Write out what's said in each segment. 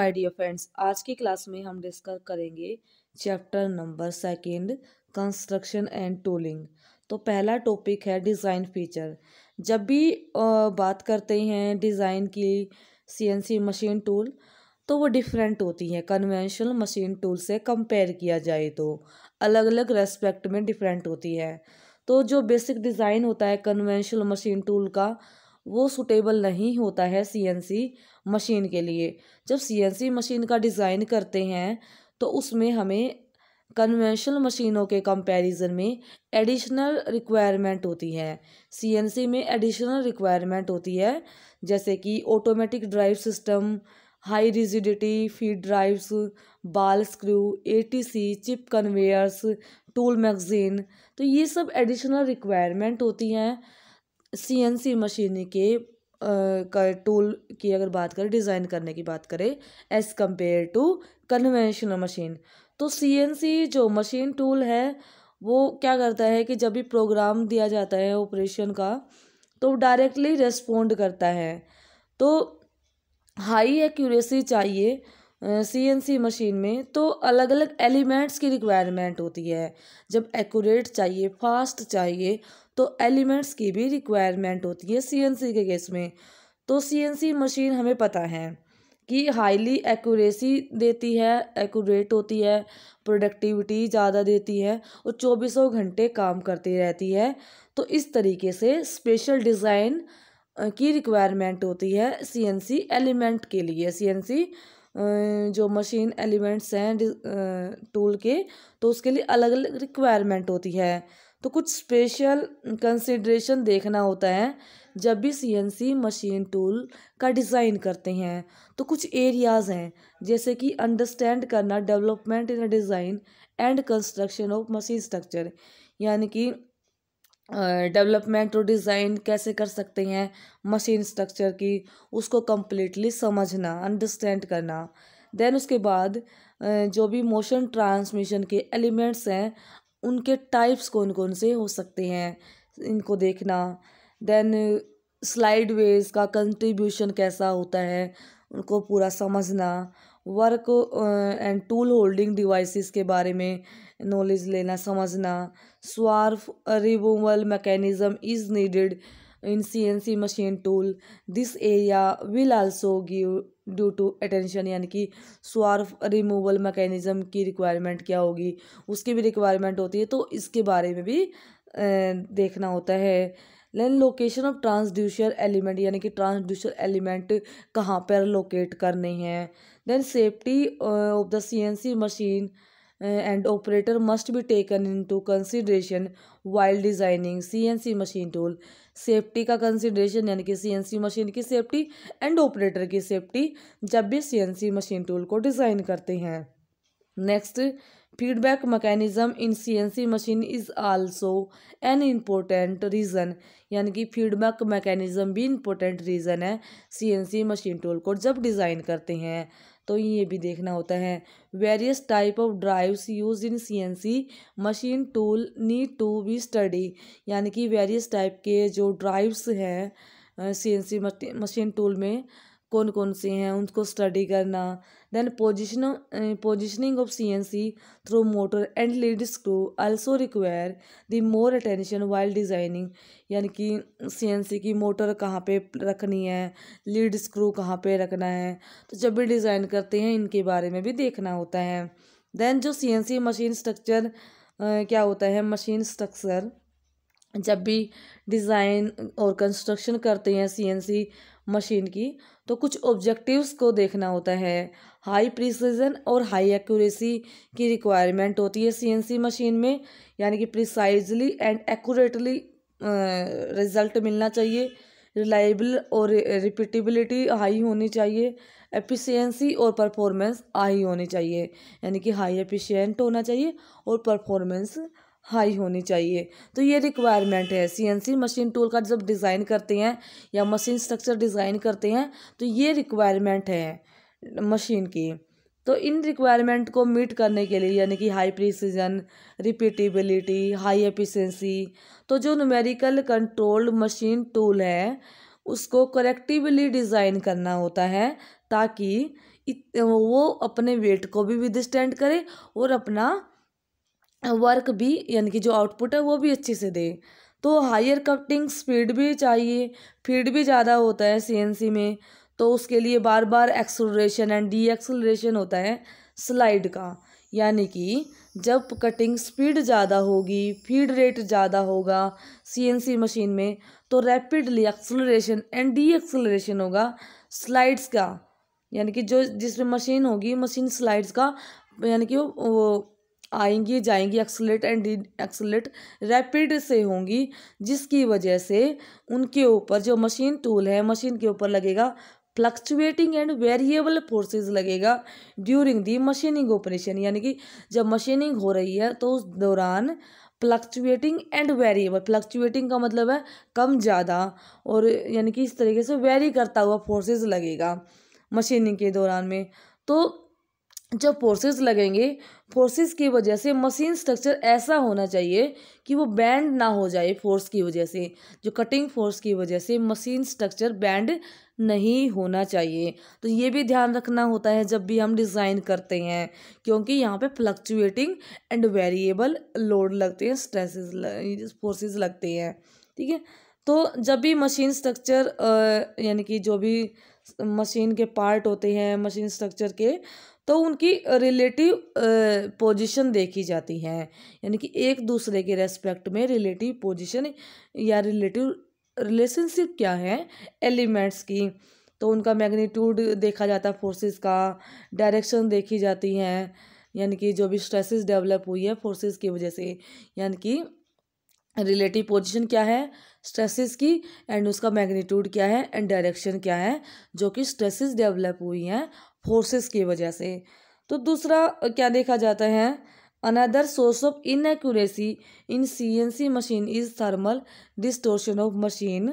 My dear friends आज की class में हम डिस्कस करेंगे chapter number second construction and tooling तो पहला टॉपिक है डिज़ाइन फीचर जब भी बात करते हैं डिज़ाइन की सीएनसी मशीन टूल तो वो डिफरेंट होती हैं कन्वेंशनल मशीन टूल से कंपेयर किया जाए तो अलग अलग रेस्पेक्ट में डिफरेंट होती है तो जो बेसिक डिज़ाइन होता है कन्वेंशनल मशीन टूल का वो सूटेबल नहीं होता है सीएनसी मशीन के लिए जब सीएनसी मशीन का डिज़ाइन करते हैं तो उसमें हमें कन्वेंशनल मशीनों के कंपैरिजन में एडिशनल रिक्वायरमेंट होती है सीएनसी में एडिशनल रिक्वायरमेंट होती है जैसे कि automatic drive system high rigidity feed drives ball screw ATC chip conveyors tool magazine तो ये सब एडिशनल रिक्वायरमेंट होती हैं सीएनसी मशीन के का टूल की अगर बात करें डिज़ाइन करने की बात करें as compare to conventional machine तो सीएनसी जो मशीन टूल है वो क्या करता है कि जब भी प्रोग्राम दिया जाता है ऑपरेशन का तो डायरेक्टली रेस्पोंड करता है तो हाई एक्यूरेसी चाहिए सीएनसी uh, मशीन में तो अलग अलग एलिमेंट्स की रिक्वायरमेंट होती है जब एक्यूरेट चाहिए फास्ट चाहिए तो एलिमेंट्स की भी रिक्वायरमेंट होती है सीएनसी के केस में तो सीएनसी मशीन हमें पता है कि हाईली एक्यूरेसी देती है एक्यूरेट होती है प्रोडक्टिविटी ज़्यादा देती है और चौबीसों घंटे काम करती रहती है तो इस तरीके से स्पेशल डिज़ाइन की रिक्वायरमेंट होती है सीएनसी एलिमेंट के लिए सीएनसी जो मशीन एलिमेंट्स हैं टूल के तो उसके लिए अलग अलग रिक्वायरमेंट होती है तो कुछ स्पेशल कंसिड्रेशन देखना होता है जब भी सीएनसी मशीन टूल का डिज़ाइन करते हैं तो कुछ एरियाज़ हैं जैसे कि अंडरस्टैंड करना development in design and construction of machine structure यानी कि डेवलपमेंट और डिज़ाइन कैसे कर सकते हैं मशीन स्ट्रक्चर की उसको कम्प्लीटली समझना अंडरस्टैंड करना देन उसके बाद जो भी मोशन ट्रांसमिशन के एलिमेंट्स हैं उनके टाइप्स कौन कौन से हो सकते हैं इनको देखना देन स्लाइड वेज का कंट्रीब्यूशन कैसा होता है उनको पूरा समझना work and tool holding devices के बारे में नॉलेज लेना समझना swarf removal mechanism is needed in CNC machine tool. This area will also give due to attention यानी कि स्वार्फ रिमूवल मैकेनिज़्म की रिक्वायरमेंट क्या होगी उसकी भी रिक्वायरमेंट होती है तो इसके बारे में भी देखना होता है then location of transducer element यानी कि ट्रांसड्यूशर एलिमेंट कहाँ पर लोकेट करने हैं then safety of the C N C machine and operator must be taken into consideration while designing C N C machine tool safety का consideration यानी कि CNC machine की सेफ्टी एंड ऑपरेटर की safety जब भी CNC machine tool को design करते हैं next feedback mechanism in CNC machine is also an important reason यानी कि फीडबैक मैकेनिज्म भी इम्पोर्टेंट रीज़न है सीएनसी मशीन टूल को जब डिज़ाइन करते हैं तो ये भी देखना होता है various type of drives use in CNC machine tool need to be study यानी कि वेरियस टाइप के जो ड्राइव्स हैं सीएनसी मशीन टूल में कौन कौन से हैं उनको स्टडी करना then position positioning of C N C through motor and lead screw also require the more attention while designing यानी कि सी एन सी की मोटर कहाँ पे रखनी है लीड स्क्रू कहाँ पे रखना है तो जब भी डिज़ाइन करते हैं इनके बारे में भी देखना होता है देन जो C N C machine structure क्या होता है मशीन स्ट्रक्चर जब भी डिज़ाइन और कंस्ट्रक्शन करते हैं सी एन सी मशीन की तो कुछ ऑब्जेक्टिव्स को देखना होता है हाई प्रिसीजन और हाई एक्यूरेसी की रिक्वायरमेंट होती है सीएनसी मशीन में यानी कि प्रिसाइजली एंड एक्यूरेटली रिजल्ट मिलना चाहिए रिलायबल और रिपीटेबिलिटी हाई होनी चाहिए एफिशिएंसी और परफॉर्मेंस हाई होनी चाहिए यानी कि हाई एफिशिएंट होना चाहिए और परफॉर्मेंस हाई होनी चाहिए तो ये रिक्वायरमेंट है सीएनसी मशीन टूल का जब डिज़ाइन करते हैं या मशीन स्ट्रक्चर डिज़ाइन करते हैं तो ये रिक्वायरमेंट है मशीन की तो इन रिक्वायरमेंट को मीट करने के लिए यानी कि high precision repeatability high efficiency तो जो न्यूमेरिकल कंट्रोल्ड मशीन टूल है उसको करेक्टिवली डिज़ाइन करना होता है ताकि वो अपने वेट को भी विदस्टैंड करे और अपना वर्क भी यानी कि जो आउटपुट है वो भी अच्छे से दे तो हायर कटिंग स्पीड भी चाहिए फीड भी ज़्यादा होता है सीएनसी में तो उसके लिए बार बार एक्सलोरेशन एंड डी एक्सलेशन होता है स्लाइड का यानी कि जब कटिंग स्पीड ज़्यादा होगी फीड रेट ज़्यादा होगा सीएनसी मशीन में तो rapidly acceleration and deceleration होगा स्लाइड्स का यानी कि जो जिसमें मशीन होगी मशीन स्लाइड्स का यानी कि वो आएंगी जाएंगी एक्सलेट एंड एक्सलेट रैपिड से होंगी जिसकी वजह से उनके ऊपर जो मशीन टूल है मशीन के ऊपर लगेगा फ्लक्चुएटिंग एंड वेरिएबल फोर्सेस लगेगा ड्यूरिंग दी मशीनिंग ऑपरेशन यानी कि जब मशीनिंग हो रही है तो उस दौरान फ्लक्चुएटिंग एंड वेरिएबल फ्लक्चुएटिंग का मतलब है कम ज़्यादा और यानी कि इस तरीके से वेरी करता हुआ फोर्सेज लगेगा मशीनिंग के दौरान में तो जब फोर्सेज लगेंगे फोर्सेस की वजह से मशीन स्ट्रक्चर ऐसा होना चाहिए कि वो बैंड ना हो जाए फोर्स की वजह से जो कटिंग फोर्स की वजह से मशीन स्ट्रक्चर बैंड नहीं होना चाहिए तो ये भी ध्यान रखना होता है जब भी हम डिज़ाइन करते हैं क्योंकि यहाँ पे फ्लक्चुएटिंग एंड वेरिएबल लोड लगते हैं स्ट्रेसेस फोर्सेस लगते हैं ठीक है तो जब भी मशीन स्ट्रक्चर यानी कि जो भी मशीन के पार्ट होते हैं मशीन स्ट्रक्चर के तो उनकी रिलेटिव पोजीशन देखी जाती है यानी कि एक दूसरे के रेस्पेक्ट में रिलेटिव पोजीशन या रिलेटिव रिलेशनशिप क्या है एलिमेंट्स की तो उनका मैग्नीट्यूड देखा जाता है फोर्सेस का डायरेक्शन देखी जाती है यानी कि जो भी स्ट्रेसेस डेवलप हुई है फोर्सेस की वजह से यानी कि रिलेटिव पोजीशन क्या है स्ट्रेसेस की एंड उसका मैग्नीट्यूड क्या है एंड डायरेक्शन क्या है जो कि स्ट्रेसेस डेवलप हुई हैं फोर्सेस की वजह से तो दूसरा क्या देखा जाता है another source of inaccuracy in C N C machine is thermal distortion of machine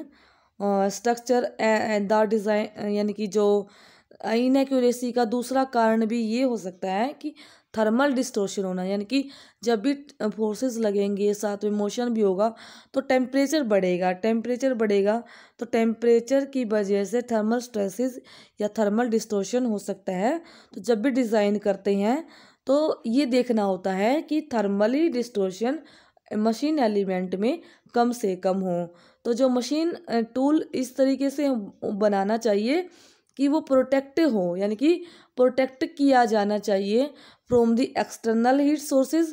structure the design यानी कि जो इनएक्यूरेसी का दूसरा कारण भी ये हो सकता है कि थर्मल डिस्टोशन होना यानी कि जब भी फोर्सेस लगेंगे साथ में मोशन भी होगा तो टेम्परेचर बढ़ेगा टेम्परेचर बढ़ेगा तो टेम्परेचर की वजह से थर्मल स्ट्रेसेस या थर्मल डिस्टोशन हो सकता है तो जब भी डिज़ाइन करते हैं तो ये देखना होता है कि थर्मली डिस्टोशन मशीन एलिमेंट में कम से कम हो तो जो मशीन टूल इस तरीके से बनाना चाहिए कि वो प्रोटेक्ट हो यानी कि प्रोटेक्ट किया जाना चाहिए from the external heat sources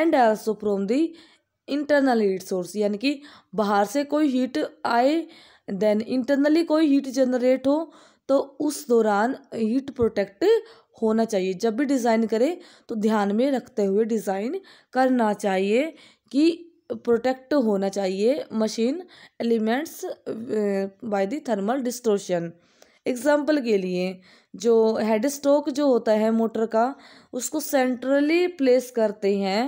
and also from the internal heat source यानी कि बाहर से कोई हीट आए देन इंटरनली कोई हीट जनरेट हो तो उस दौरान हीट प्रोटेक्ट होना चाहिए जब भी डिज़ाइन करें तो ध्यान में रखते हुए डिज़ाइन करना चाहिए कि प्रोटेक्ट होना चाहिए machine elements by the thermal distortion example के लिए जो हेड स्टोक जो होता है मोटर का उसको सेंट्रली प्लेस करते हैं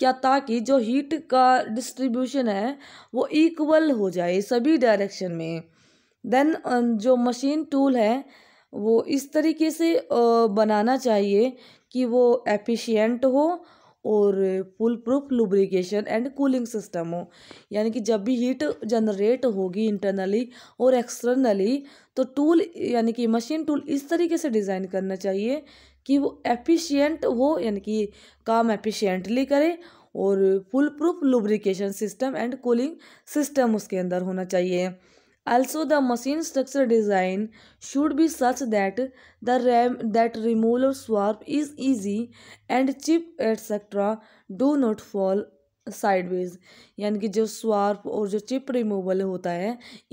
क्या ताकि जो हीट का डिस्ट्रीब्यूशन है वो इक्वल हो जाए सभी डायरेक्शन में देन जो मशीन टूल है वो इस तरीके से बनाना चाहिए कि वो एफिशिएंट हो और full proof lubrication and cooling system हो यानी कि जब भी हीट जनरेट होगी इंटरनली और एक्सटर्नली तो टूल यानी कि मशीन टूल इस तरीके से डिज़ाइन करना चाहिए कि वो एफिशिएंट हो यानी कि काम एफिशिएंटली करे और full proof lubrication system and cooling system उसके अंदर होना चाहिए Also, the machine structure design should be such that the ram that removal of swarp is easy and chip etc. do not fall sideways यानी कि जो स्वार्प और जो chip removal होता है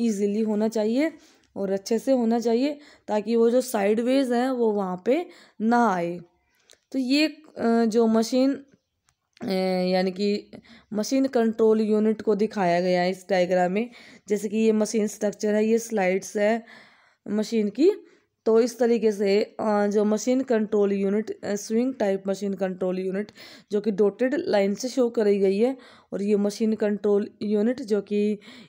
इजीली होना चाहिए और अच्छे से होना चाहिए ताकि वो जो साइडवेज है वो वहाँ पे ना आए तो ये जो मशीन यानी कि मशीन कंट्रोल यूनिट को दिखाया गया है इस डायग्राम में जैसे कि ये मशीन स्ट्रक्चर है ये स्लाइड्स है मशीन की तो इस तरीके से जो machine control unit swing type machine control unit जो कि डोटेड लाइन से शो करी गई है और ये मशीन कंट्रोल यूनिट जो कि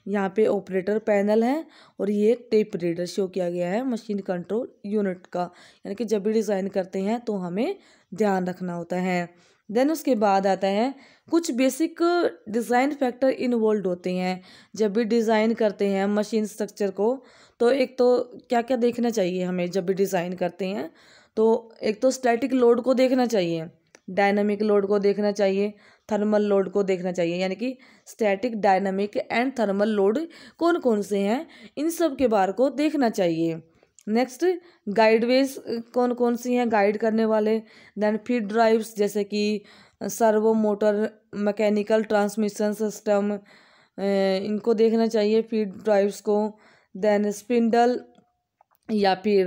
यहाँ पे ऑपरेटर पैनल है और ये टेप रीडर शो किया गया है मशीन कंट्रोल यूनिट का यानी कि जब भी डिज़ाइन करते हैं तो हमें ध्यान रखना होता है देन उसके बाद आता है कुछ बेसिक डिज़ाइन फैक्टर इन्वॉल्व होते हैं जब भी डिज़ाइन करते हैं मशीन स्ट्रक्चर को तो एक तो क्या क्या देखना चाहिए हमें जब भी डिज़ाइन करते हैं तो एक तो स्टैटिक लोड को देखना चाहिए डायनामिक लोड को देखना चाहिए थर्मल लोड को देखना चाहिए यानी कि static dynamic and thermal load कौन कौन से हैं इन सब के बारे को देखना चाहिए नेक्स्ट गाइडवेज uh, कौन कौन सी हैं गाइड करने वाले देन फीड ड्राइव्स जैसे कि servo motor mechanical transmission system इनको देखना चाहिए फीड ड्राइव्स को देन स्पिंडल या फिर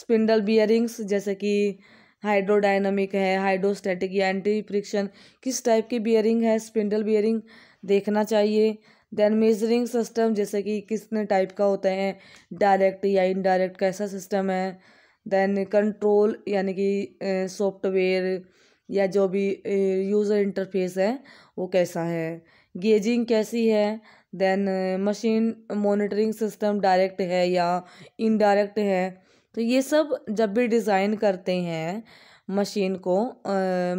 स्पिंडल uh, बियरिंग्स जैसे कि हाइड्रोडाइनमिक है हाइड्रोस्टैटिक या एंटी फ्रिक्शन किस टाइप की बियरिंग है स्पिंडल बियरिंग देखना चाहिए देन मेजरिंग सिस्टम जैसे कि किसने टाइप का होता है डायरेक्ट या इनडायरेक्ट कैसा सिस्टम है देन कंट्रोल यानी कि सॉफ्टवेयर या जो भी यूज़र इंटरफेस है वो कैसा है गेजिंग कैसी है then machine monitoring system direct है या इनडायरेक्ट है तो ये सब जब भी डिज़ाइन करते हैं मशीन को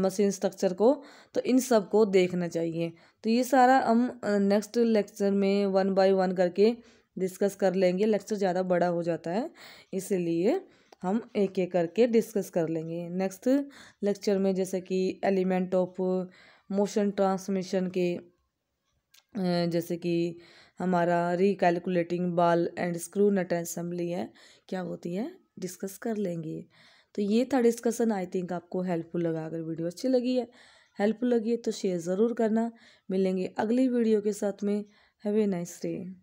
मशीन स्ट्रक्चर को तो इन सब को देखना चाहिए तो ये सारा हम नेक्स्ट लेक्चर में वन बाय वन करके डिस्कस कर लेंगे लेक्चर ज़्यादा बड़ा हो जाता है इसलिए हम एक एक करके डिस्कस कर लेंगे नेक्स्ट लेक्चर में जैसे कि एलिमेंट ऑफ मोशन ट्रांसमिशन के जैसे कि हमारा रिकैलकुलेटिंग बाल एंड स्क्रू नट असेंबली है क्या होती है डिस्कस कर लेंगे तो ये था डिस्कसन आई थिंक आपको हेल्पफुल लगा अगर वीडियो अच्छी लगी है हेल्पफुल लगी है तो शेयर ज़रूर करना मिलेंगे अगली वीडियो के साथ में हैवे नाइस डे